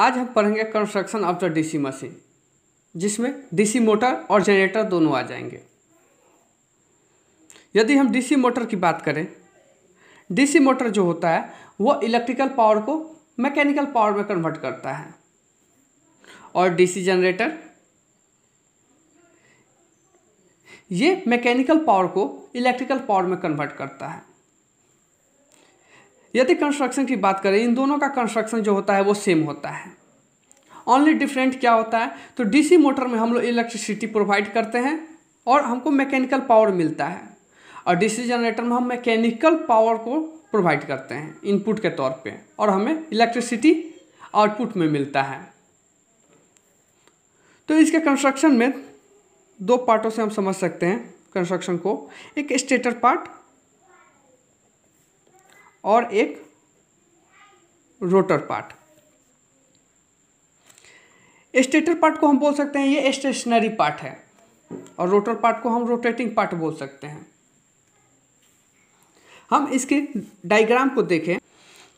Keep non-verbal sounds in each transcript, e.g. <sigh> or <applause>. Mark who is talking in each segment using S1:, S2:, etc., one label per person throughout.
S1: आज हम पढ़ेंगे construction of the DC machine जिसमें डीसी मोटर और जनरेटर दोनों आ जाएंगे यदि हम डीसी मोटर की बात करें डीसी मोटर जो होता है वो इलेक्ट्रिकल पावर को मैकेनिकल पावर में कन्वर्ट करता है और डीसी जनरेटर ये मैकेनिकल पावर को इलेक्ट्रिकल पावर में कन्वर्ट करता है यदि कंस्ट्रक्शन की बात करें इन दोनों का कंस्ट्रक्शन जो होता है वो सेम होता है ओनली डिफरेंट क्या होता है तो डीसी मोटर में हम लोग इलेक्ट्रिसिटी प्रोवाइड करते हैं और हमको मैकेनिकल पावर मिलता है और डीसी जनरेटर में हम मैकेनिकल पावर को प्रोवाइड करते हैं इनपुट के तौर पे और हमें इलेक्ट्रिसिटी आउटपुट में मिलता है तो इसके कंस्ट्रक्शन में दो पार्टों से हम समझ सकते हैं कंस्ट्रक्शन को एक स्टेटर पार्ट और एक रोटर पार्ट स्टेटर पार्ट को हम बोल सकते हैं ये स्टेशनरी पार्ट है और रोटर पार्ट को हम रोटेटिंग पार्ट बोल सकते हैं हम इसके डायग्राम को देखें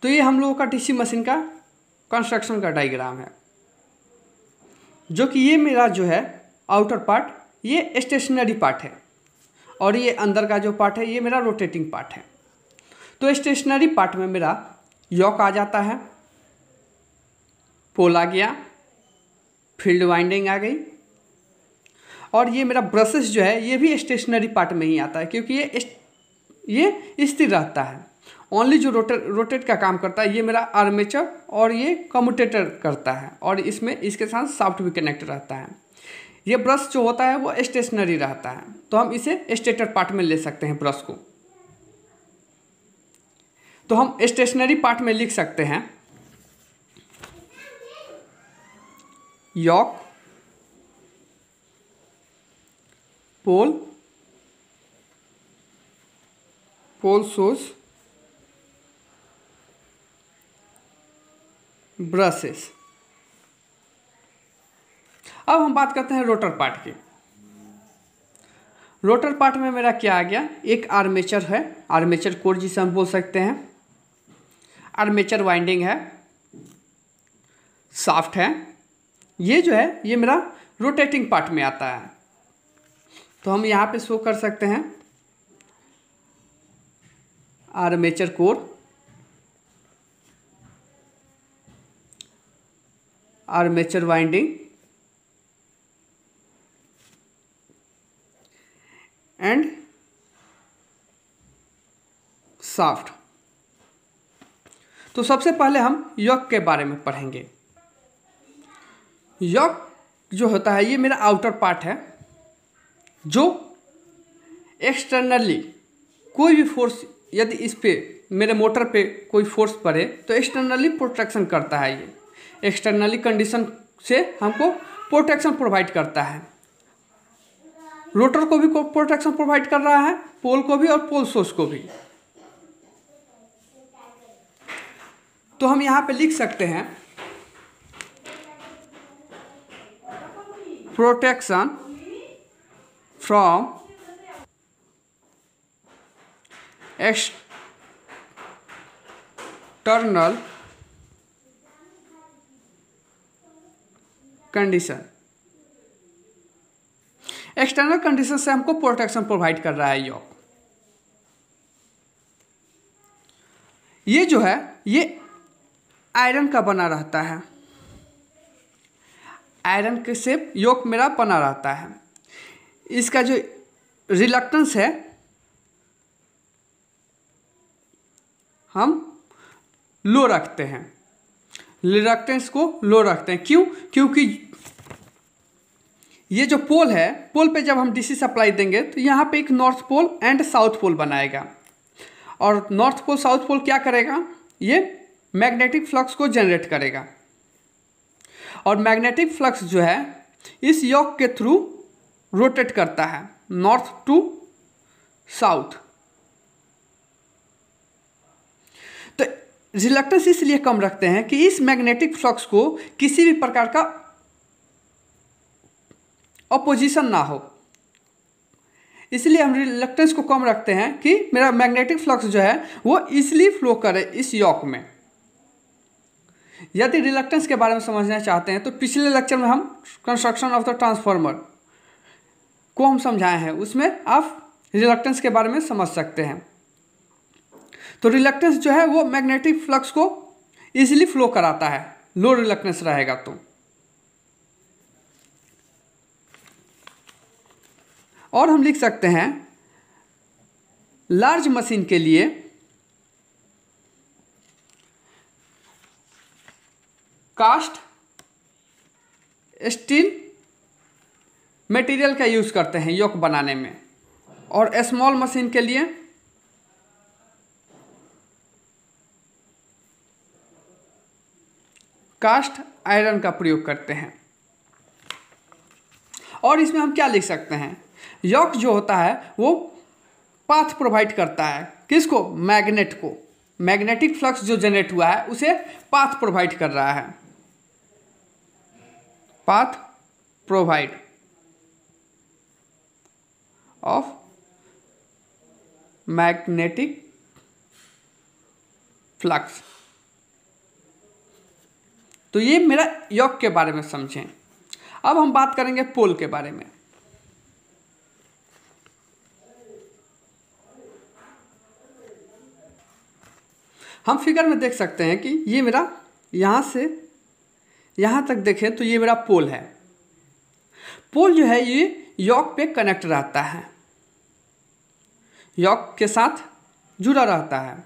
S1: तो ये हम लोगों का डीसी मशीन का कंस्ट्रक्शन का डायग्राम है जो कि ये मेरा जो है आउटर पार्ट ये स्टेशनरी पार्ट है और ये अंदर का जो पार्ट है ये मेरा रोटेटिंग पार्ट है तो स्टेशनरी पार्ट में मेरा यॉक आ जाता है पोल आ गया फील्ड वाइंडिंग आ गई और ये मेरा ब्रशेस जो है ये भी स्टेशनरी पार्ट में ही आता है क्योंकि ये ये स्थिर रहता है ओनली जो रोटेट रोटेट का काम करता है ये मेरा आर्मेचर और ये कम्यूटेटर करता है और इसमें इसके साथ साफ्ट भी कनेक्ट रहता है ये ब्रश जो होता है वो स्टेशनरी रहता है तो हम इसे स्टेटर पार्ट में ले सकते हैं ब्रश को तो हम स्टेशनरी पार्ट में लिख सकते हैं यॉक पोल पोल सोस ब्रशेस अब हम बात करते हैं रोटर पार्ट की रोटर पार्ट में मेरा क्या आ गया एक आर्मेचर है आर्मेचर कोर जिसे हम बोल सकते हैं आर्मेचर वाइंडिंग है साफ्ट है ये जो है ये मेरा रोटेटिंग पार्ट में आता है तो हम यहाँ पे शो कर सकते हैं armature core armature winding and shaft तो सबसे पहले हम यक के बारे में पढ़ेंगे यक जो होता है ये मेरा आउटर पार्ट है जो एक्सटर्नली कोई भी फोर्स यदि इस पर मेरे मोटर पे कोई फोर्स पड़े तो एक्सटर्नली प्रोटेक्शन करता है ये एक्सटर्नली कंडीशन से हमको प्रोटेक्शन प्रोवाइड करता है रोटर को भी प्रोटेक्शन प्रोवाइड कर रहा है पोल को भी और पोल सोर्स को भी तो हम यहाँ पे लिख सकते हैं protection from external condition external condition से हमको प्रोटेक्शन प्रोवाइड कर रहा है योग ये जो है ये आयरन का बना रहता है आयरन के सेप योग मेरा बना रहता है इसका जो रिलक्टेंस है हम लो रखते हैं रिलक्टेंस को लो रखते हैं क्यों क्योंकि ये जो पोल है पोल पे जब हम डीसी सप्लाई देंगे तो यहाँ पे एक north pole and south pole बनाएगा और नॉर्थ पोल साउथ पोल क्या करेगा ये मैग्नेटिक फ्लक्स को जनरेट करेगा और मैग्नेटिक फ्लक्स जो है इस योग के थ्रू रोटेट करता है नॉर्थ टू साउथ तो रिलक्टेंस इसलिए कम रखते हैं कि इस मैग्नेटिक फ्लक्स को किसी भी प्रकार का अपोजिशन ना हो इसलिए हम रिलक्टेंस को कम रखते हैं कि मेरा मैग्नेटिक फ्लक्स जो है वो इसलिए फ्लो करे इस यॉक में यदि रिलक्टेंस के बारे में समझना चाहते हैं तो पिछले लेक्चर में हम कंस्ट्रक्शन ऑफ द ट्रांसफार्मर को हम समझाए हैं उसमें आप रिलक्टेंस के बारे में समझ सकते हैं तो रिलक्टेंस जो है वो मैग्नेटिक फ्लक्स को इजीली फ्लो कराता है लो रिलक्टेंस रहेगा तो और हम लिख सकते हैं लार्ज मशीन के लिए कास्ट स्टील मटेरियल का यूज़ करते हैं योक बनाने में और स्मॉल मशीन के लिए कास्ट आयरन का प्रयोग करते हैं और इसमें हम क्या लिख सकते हैं यॉक जो होता है वो पाथ प्रोवाइड करता है किसको मैग्नेट को मैग्नेटिक फ्लक्स जो जनरेट हुआ है उसे पाथ प्रोवाइड कर रहा है path provide of magnetic flux तो ये मेरा योग के बारे में समझें अब हम बात करेंगे पोल के बारे में हम फिगर में देख सकते हैं कि ये मेरा यहां से यहाँ तक देखें तो ये मेरा पोल है पोल जो है ये यॉक पे कनेक्ट रहता है यॉक के साथ जुड़ा रहता है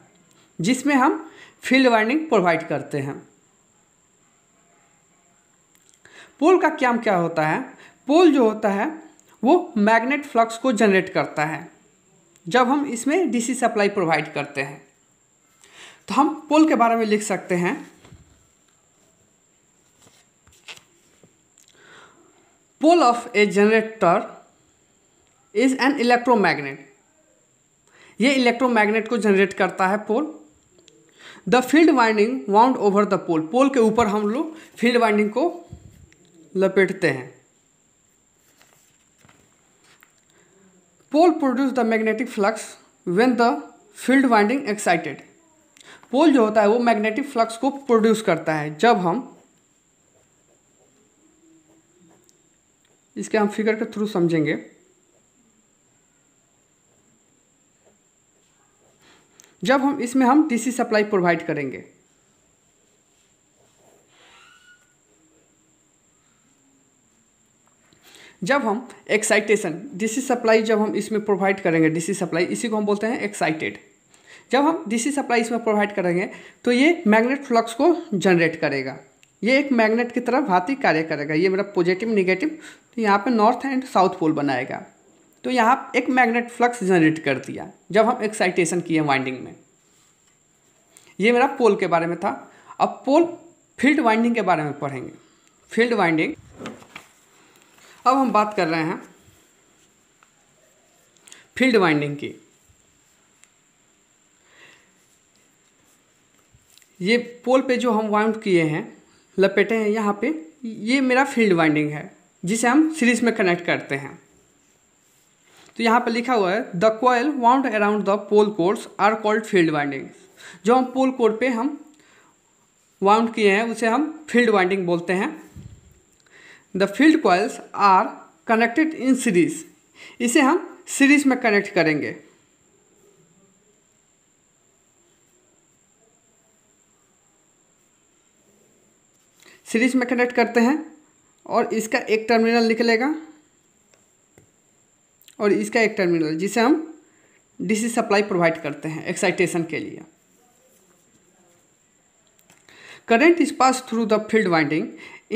S1: जिसमें हम फील्ड वाइंडिंग प्रोवाइड करते हैं पोल का क्या क्या होता है पोल जो होता है वो मैग्नेट फ्लक्स को जनरेट करता है जब हम इसमें डीसी सप्लाई प्रोवाइड करते हैं तो हम पोल के बारे में लिख सकते हैं pole of a generator is an electromagnet ये इलेक्ट्रोमैग्नेट को जनरेट करता है pole the field winding wound over the pole pole के ऊपर हम लोग फील्ड वाइंडिंग को लपेटते हैं pole produce the magnetic flux when the field winding excited pole जो होता है वो मैग्नेटिक फ्लक्स को प्रोड्यूस करता है जब हम इसके हम फिगर के थ्रू समझेंगे जब हम इसमें हम डीसी सप्लाई प्रोवाइड करेंगे जब हम एक्साइटेशन डीसी सप्लाई जब हम इसमें प्रोवाइड करेंगे डीसी सप्लाई इसी को हम बोलते हैं एक्साइटेड जब हम डीसी सप्लाई इसमें प्रोवाइड करेंगे तो ये मैग्नेट फ्लक्स को जनरेट करेगा ये एक मैग्नेट की तरह भांति कार्य करेगा ये मेरा पॉजिटिव निगेटिव तो यहाँ पे नॉर्थ एंड साउथ पोल बनाएगा तो यहाँ एक मैग्नेट फ्लक्स जनरेट कर दिया जब हम एक्साइटेशन किए वाइंडिंग में ये मेरा पोल के बारे में था अब पोल फील्ड वाइंडिंग के बारे में पढ़ेंगे फील्ड वाइंडिंग अब हम बात कर रहे हैं फील्ड वाइंडिंग की ये पोल पे जो हम वाउंड किए हैं लपेटे हैं यहाँ पे ये मेरा फील्ड वाइंडिंग है जिसे हम सीरीज में कनेक्ट करते हैं तो यहाँ पे लिखा हुआ है the coil wound around the pole cores are called field winding जो हम पोल कोर पे हम वाउंड किए हैं उसे हम फील्ड वाइंडिंग बोलते हैं the field coils are connected in series इसे हम सीरीज में कनेक्ट करेंगे सीरीज में कनेक्ट करते हैं और इसका एक टर्मिनल निकलेगा और इसका एक टर्मिनल जिसे हम डीसी सप्लाई प्रोवाइड करते हैं एक्साइटेशन के लिए current is pass through the field winding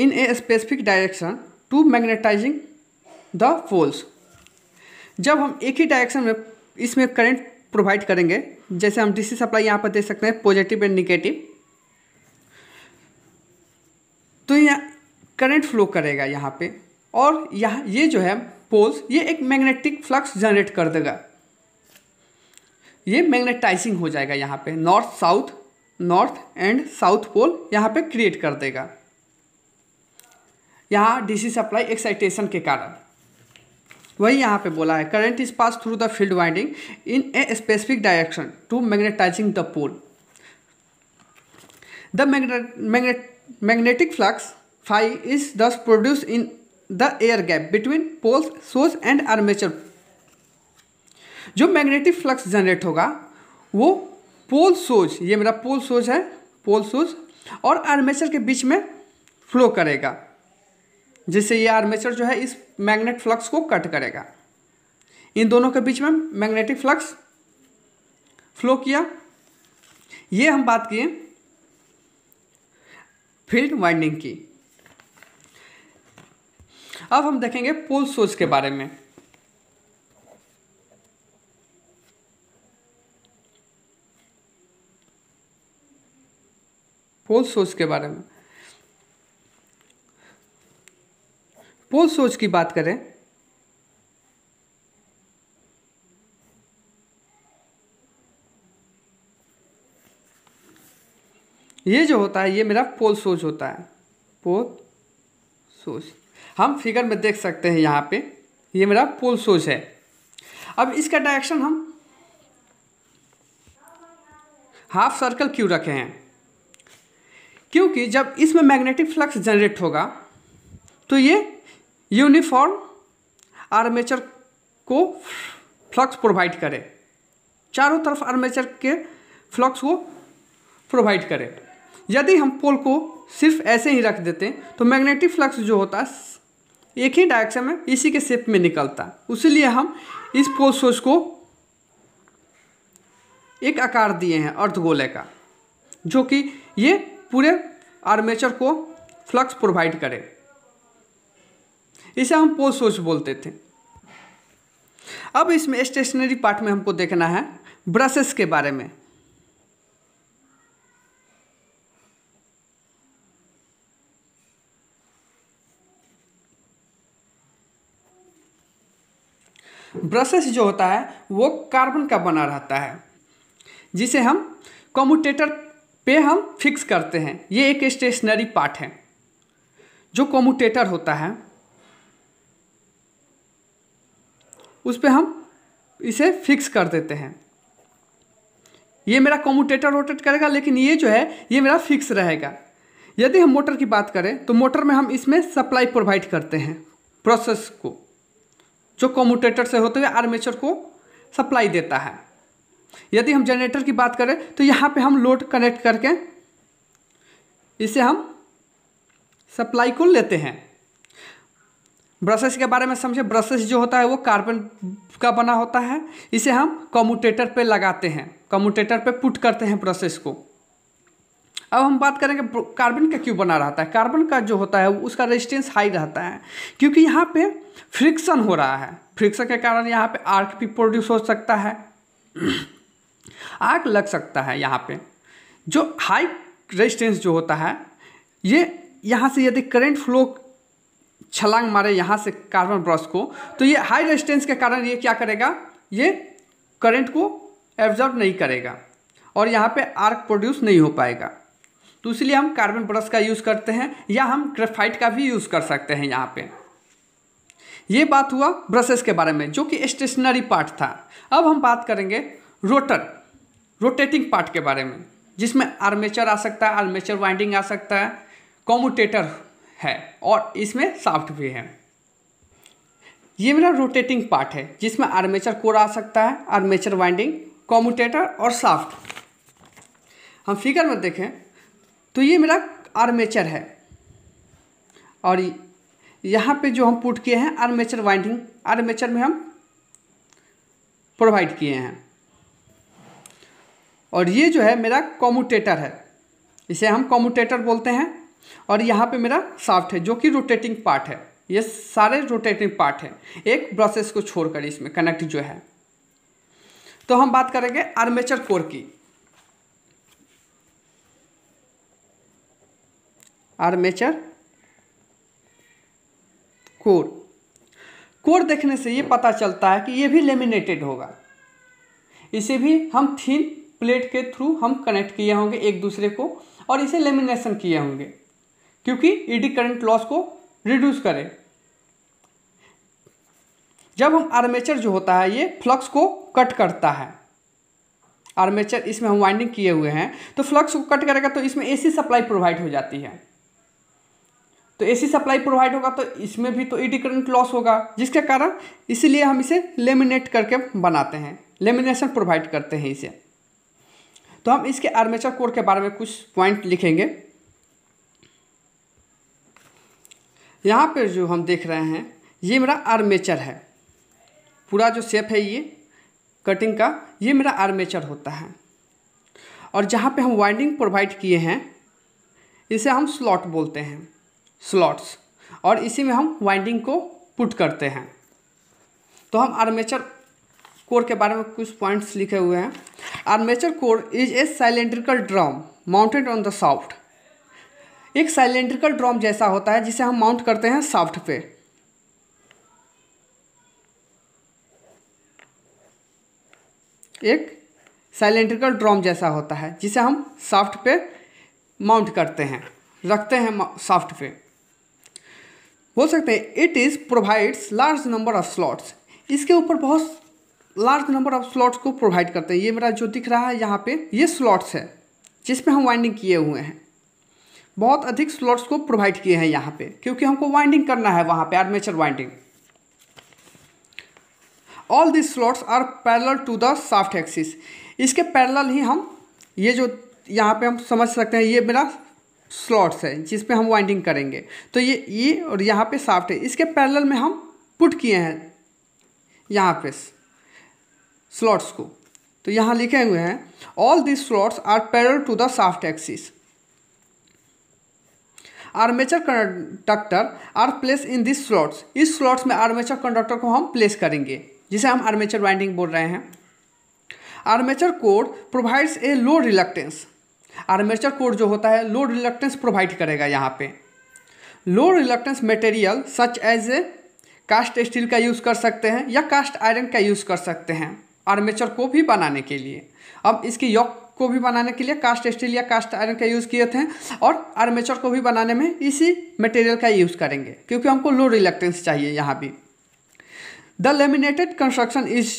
S1: in a specific direction to magnetizing the poles जब हम एक ही डायरेक्शन में इसमें करंट प्रोवाइड करेंगे जैसे हम डीसी सप्लाई यहाँ पर दे सकते हैं पॉजिटिव एंड निगेटिव तो यह करंट फ्लो करेगा यहाँ पे और यहाँ ये जो है पोल्स ये एक मैग्नेटिक फ्लक्स जनरेट कर देगा ये मैग्नेटाइजिंग हो जाएगा यहाँ पे north south north and south pole यहाँ पे क्रिएट कर देगा यहाँ डीसी सप्लाई एक्साइटेशन के कारण वही यहाँ पे बोला है current is pass through the field winding in a specific direction to magnetizing the pole the magnet magnetic flux phi is thus produce in the air gap between poles source and armature जो magnetic flux generate होगा वो पोल सोज ये मेरा पोल सोज है पोल सोज और armature के बीच में flow करेगा जिससे ये आर्मेचर जो है इस मैग्नेट फ्लक्स को कट करेगा इन दोनों के बीच में मैग्नेटिक फ्लक्स फ्लो किया ये हम बात किए फील्ड वाइंडिंग की अब हम देखेंगे पोल सोर्स के बारे में पोल सोर्स के बारे में पोल सोर्स की बात करें ये जो होता है ये मेरा पोल सोज होता है पोल सोज हम फिगर में देख सकते हैं यहाँ पे ये मेरा पोल सोज है अब इसका डायरेक्शन हम हाफ सर्कल क्यों रखे हैं क्योंकि जब इसमें मैग्नेटिक फ्लक्स जनरेट होगा तो ये यूनिफॉर्म आर्मेचर को फ्लक्स प्रोवाइड करे चारों तरफ आर्मेचर के फ्लक्स को प्रोवाइड करे यदि हम पोल को सिर्फ ऐसे ही रख देते तो मैग्नेटिक फ्लक्स जो होता एक ही डायरेक्शन में इसी के शेप में निकलता उसीलिए हम इस पोल सोच को एक आकार दिए हैं अर्धगोले का जो कि ये पूरे आर्मेचर को फ्लक्स प्रोवाइड करे इसे हम पोल सोच बोलते थे अब इसमें स्टेशनरी पार्ट में हमको देखना है ब्रशेस के बारे में ब्रशेस जो होता है वो कार्बन का बना रहता है जिसे हम कॉमुटेटर पे हम फिक्स करते हैं ये एक स्टेशनरी पार्ट है जो कॉमुटेटर होता है उस पर हम इसे फिक्स कर देते हैं ये मेरा कॉमुटेटर रोटेट करेगा लेकिन ये जो है ये मेरा फिक्स रहेगा यदि हम मोटर की बात करें तो मोटर में हम इसमें सप्लाई प्रोवाइड करते हैं प्रोसेस को जो कॉम्यूटेटर से होते हुए आर्मेचर को सप्लाई देता है यदि हम जनरेटर की बात करें तो यहाँ पे हम लोड कनेक्ट करके इसे हम सप्लाई को लेते हैं ब्रशेस के बारे में समझे ब्रशेस जो होता है वो कार्बन का बना होता है इसे हम कॉम्यूटेटर पे लगाते हैं कॉम्यूटेटर पे पुट करते हैं ब्रशेस को अब हम बात करेंगे कार्बन का क्यों बना रहता है कार्बन का जो होता है उसका रेजिस्टेंस हाई रहता है क्योंकि यहाँ पे फ्रिक्शन हो रहा है फ्रिक्शन के कारण यहाँ पे आर्क भी प्रोड्यूस हो सकता है <clears throat> आग लग सकता है यहाँ पे जो हाई रेजिस्टेंस जो होता है ये यहाँ से यदि करेंट फ्लो छलांग मारे यहाँ से कार्बन ब्रश को तो ये हाई रेजिस्टेंस के कारण ये क्या करेगा ये करंट को एब्जॉर्ब नहीं करेगा और यहाँ पे आर्क प्रोड्यूस नहीं हो पाएगा तो इसलिए हम कार्बन ब्रश का यूज़ करते हैं या हम ग्रेफाइट का भी यूज़ कर सकते हैं यहाँ पे ये बात हुआ ब्रशेस के बारे में जो कि स्टेशनरी पार्ट था अब हम बात करेंगे रोटर रोटेटिंग पार्ट के बारे में जिसमें आर्मेचर आ सकता है आर्मेचर वाइंडिंग आ सकता है कॉमोटेटर है और इसमें साफ्ट भी है ये मेरा रोटेटिंग पार्ट है जिसमें आर्मेचर कोर आ सकता है आर्मेचर वाइंडिंग कॉमोटेटर और साफ्ट हम फिगर में देखें तो ये मेरा आर्मेचर है और यहाँ पे जो हम पुट किए हैं आर्मेचर वाइंडिंग आर्मेचर में हम प्रोवाइड किए हैं और ये जो है मेरा कॉमुटेटर है इसे हम कॉमुटेटर बोलते हैं और यहाँ पे मेरा साफ्ट है जो कि रोटेटिंग पार्ट है ये सारे रोटेटिंग पार्ट है एक ब्रसेस को छोड़कर इसमें कनेक्ट जो है तो हम बात करेंगे आर्मेचर कोर की आर्मेचर कोर कोर देखने से ये पता चलता है कि ये भी लेमिनेटेड होगा इसे भी हम थीन प्लेट के थ्रू हम कनेक्ट किए होंगे एक दूसरे को और इसे लेमिनेशन किए होंगे क्योंकि ईडी करंट लॉस को रिड्यूस करें जब हम आर्मेचर जो होता है ये फ्लक्स को कट करता है आर्मेचर इसमें हम वाइंडिंग किए हुए हैं तो फ्लक्स को कट करेगा तो इसमें एसी सप्लाई प्रोवाइड हो जाती है तो एसी सप्लाई प्रोवाइड होगा तो इसमें भी तो ईडी करंट लॉस होगा जिसके कारण इसीलिए हम इसे लेमिनेट करके बनाते हैं लेमिनेशन प्रोवाइड करते हैं इसे तो हम इसके आर्मेचर कोर के बारे में कुछ पॉइंट लिखेंगे यहाँ पर जो हम देख रहे हैं ये मेरा आर्मेचर है पूरा जो शेप है ये कटिंग का ये मेरा आर्मेचर होता है और जहाँ पे हम वाइंडिंग प्रोवाइड किए हैं इसे हम स्लॉट बोलते हैं स्लॉट्स और इसी में हम वाइंडिंग को पुट करते हैं तो हम आर्मेचर कोर के बारे में कुछ पॉइंट्स लिखे हुए हैं armature core is a cylindrical drum mounted on the shaft एक साइलेंड्रिकल ड्रम जैसा होता है जिसे हम माउंट करते हैं साफ्ट पे एक साइलेंड्रिकल ड्रम जैसा होता है जिसे हम साफ्ट पे माउंट करते हैं रखते हैं साफ्ट पे बोल सकते हैं it is provides large number of slots इसके ऊपर बहुत लार्ज नंबर ऑफ स्लॉट्स को प्रोवाइड करते हैं ये मेरा जो दिख रहा है यहाँ पे ये स्लॉट्स है जिसमें हम वाइंडिंग किए हुए हैं बहुत अधिक स्लॉट्स को प्रोवाइड किए हैं यहाँ पे क्योंकि हमको वाइंडिंग करना है वहाँ पे armature winding all this slots are parallel to the shaft axis इसके पैरल ही हम ये जो यहाँ पे हम समझ सकते हैं ये मेरा स्लॉट्स है जिस पे हम वाइंडिंग करेंगे तो ये ये और यहाँ पे साफ्ट है इसके पैरेलल में हम पुट किए हैं यहाँ पे स्लॉट्स को तो यहाँ लिखे हुए हैं all this slots are parallel to the shaft axis armature conductor are place in this slots इस स्लॉट्स में आर्मेचर कंडक्टर को हम प्लेस करेंगे जिसे हम आर्मेचर वाइंडिंग बोल रहे हैं armature core provides a low reluctance armature core जो होता है लो रिलक्टेंस प्रोवाइड करेगा यहाँ पे low reluctance material such as a cast steel का यूज़ कर सकते हैं या कास्ट आयरन का यूज़ कर सकते हैं आर्मेचर को भी बनाने के लिए अब इसके यॉक को भी बनाने के लिए कास्ट स्टील या कास्ट आयरन का यूज़ किए थे और आर्मेचर को भी बनाने में इसी मटेरियल का यूज़ करेंगे क्योंकि हमको लो रिलक्टेंस चाहिए यहाँ भी the laminated construction is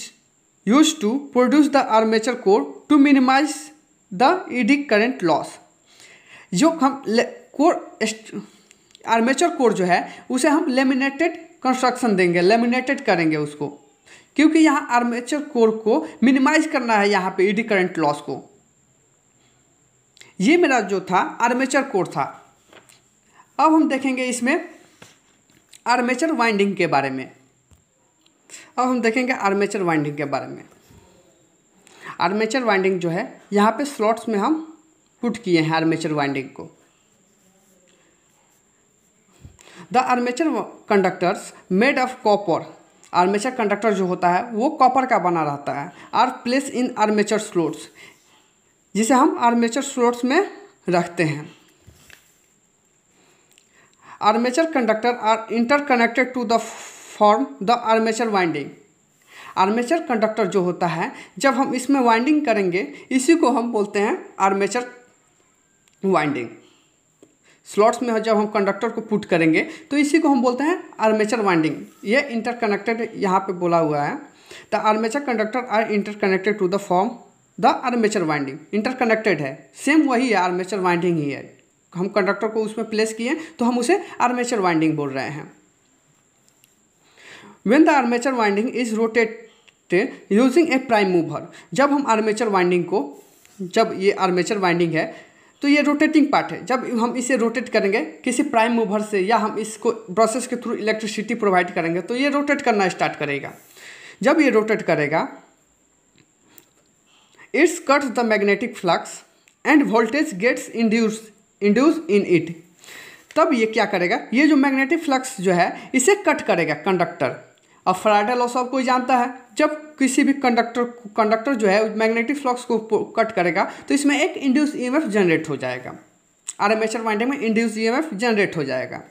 S1: use to produce the armature core to minimise the eddy current loss जो हम कोर आर्मेचर कोर जो है उसे हम लेमिनेटेड कंस्ट्रक्शन देंगे लेमिनेटेड करेंगे उसको क्योंकि यहाँ आर्मेचर कोर को मिनिमाइज करना है यहाँ पे ईडी करेंट लॉस को ये मेरा जो था आर्मेचर कोर था अब हम देखेंगे इसमें आर्मेचर वाइंडिंग के बारे में अब हम देखेंगे आर्मेचर वाइंडिंग के बारे में आर्मेचर वाइंडिंग जो है यहाँ पे स्लॉट्स में हम पुट किए हैं आर्मेचर वाइंडिंग को the armature conductors made of copper armature conductor जो होता है वो कॉपर का बना रहता है are place in armature slots जिसे हम आर्मेचर स्लोट्स में रखते हैं armature conductor are interconnected to the form the armature winding armature conductor जो होता है जब हम इसमें वाइंडिंग करेंगे इसी को हम बोलते हैं आर्मेचर वाइंडिंग स्लॉट्स में जब हम कंडक्टर को पुट करेंगे तो इसी को हम बोलते हैं आर्मेचर वाइंडिंग ये इंटरकनेक्टेड यहाँ पे बोला हुआ है the armature conductor are interconnected to the form the armature winding interconnected है सेम वही है आर्मेचर वाइंडिंग ही है हम कंडक्टर को उसमें प्लेस किए तो हम उसे आर्मेचर वाइंडिंग बोल रहे हैं when the armature winding is rotate से यूजिंग ए प्राइम मूवर जब हम आर्मेचर वाइंडिंग को जब ये आर्मेचर वाइंडिंग है तो ये रोटेटिंग पार्ट है जब हम इसे रोटेट करेंगे किसी प्राइम मूवर से या हम इसको ब्रशेस के थ्रू इलेक्ट्रिसिटी प्रोवाइड करेंगे तो ये रोटेट करना स्टार्ट करेगा जब ये रोटेट करेगा its cuts the magnetic flux and voltage gets induce induce in it तब ये क्या करेगा ये जो मैग्नेटिक फ्लक्स जो है इसे कट करेगा कंडक्टर अब फ्राइडे लॉस सब कोई जानता है जब किसी भी कंडक्टर कंडक्टर जो है मैग्नेटिक फ्लक्स को कट करेगा तो इसमें एक इंड्यूस ईएमएफ जनरेट हो जाएगा आर्मेचर वाइंडिंग में इंड्यूस ईएमएफ जनरेट हो जाएगा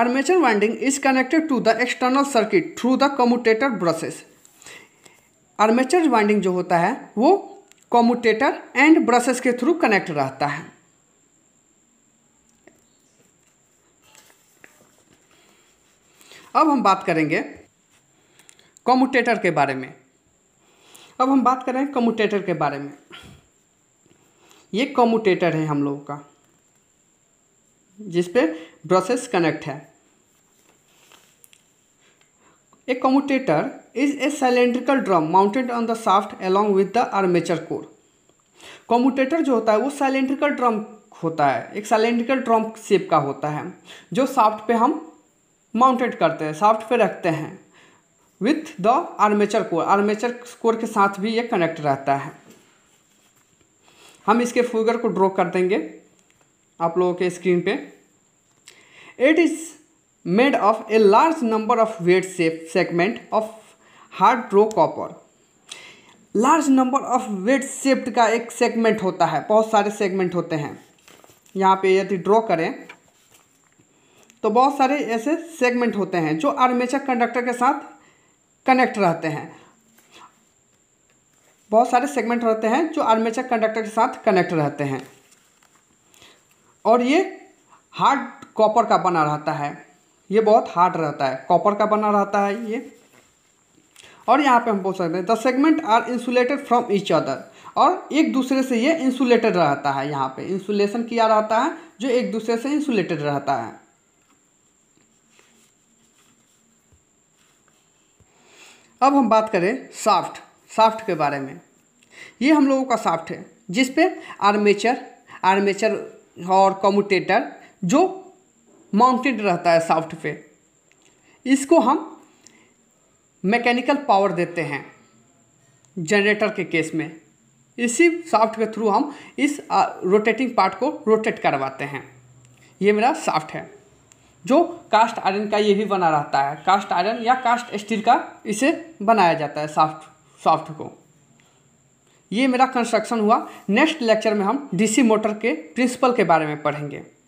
S1: armature winding is connected to the external circuit through the commutator brushes armature winding जो होता है वो कम्यूटेटर एंड ब्रशेस के थ्रू कनेक्ट रहता है अब हम बात करेंगे कॉमुटेटर के बारे में अब हम बात करें कम्यूटेटर के बारे में ये कम्यूटेटर है हम लोगों का जिस पे ब्रशेस कनेक्ट है a commutator is a cylindrical drum mounted on the shaft along with the armature core commutator जो होता है वो सिलेंड्रिकल ड्रम होता है एक सिलेंड्रिकल ड्रम शेप का होता है जो साफ्ट पे हम माउंटेड करते हैं साफ्ट पे रखते हैं with the armature core armature core के साथ भी ये कनेक्ट रहता है हम इसके फिगर को ड्रॉ कर देंगे आप लोगों के स्क्रीन पे it is made of a large number of wedge shape segment of hard drawn copper large number of wedge shaped का एक सेगमेंट होता है बहुत सारे सेगमेंट होते हैं यहाँ पे यदि ड्रॉ करें तो बहुत सारे ऐसे सेगमेंट होते हैं जो आर्मेचर कंडक्टर के साथ कनेक्ट रहते हैं बहुत सारे सेगमेंट रहते हैं जो आर्मेचर कंडक्टर के साथ कनेक्ट रहते हैं और ये हार्ड कॉपर का बना रहता है ये बहुत हार्ड रहता है कॉपर का बना रहता है ये और यहाँ पे हम बोल सकते हैं the segment are insulated from each other और एक दूसरे से ये इंसुलेटेड रहता है यहाँ पे इंसुलेशन किया रहता है जो एक दूसरे से इंसुलेटेड रहता है अब हम बात करें साफ्ट साफ्ट के बारे में ये हम लोगों का साफ्ट है जिस पे आर्मेचर आर्मेचर और कम्यूटेटर जो माउंटेड रहता है साफ्ट पे इसको हम मैकेनिकल पावर देते हैं जनरेटर के केस में इसी साफ्ट के थ्रू हम इस रोटेटिंग पार्ट को रोटेट करवाते हैं ये मेरा साफ्ट है जो कास्ट आयरन का ये भी बना रहता है कास्ट आयरन या कास्ट स्टील का इसे बनाया जाता है सॉफ्ट सॉफ्ट को ये मेरा कंस्ट्रक्शन हुआ नेक्स्ट लेक्चर में हम डीसी मोटर के प्रिंसिपल के बारे में पढ़ेंगे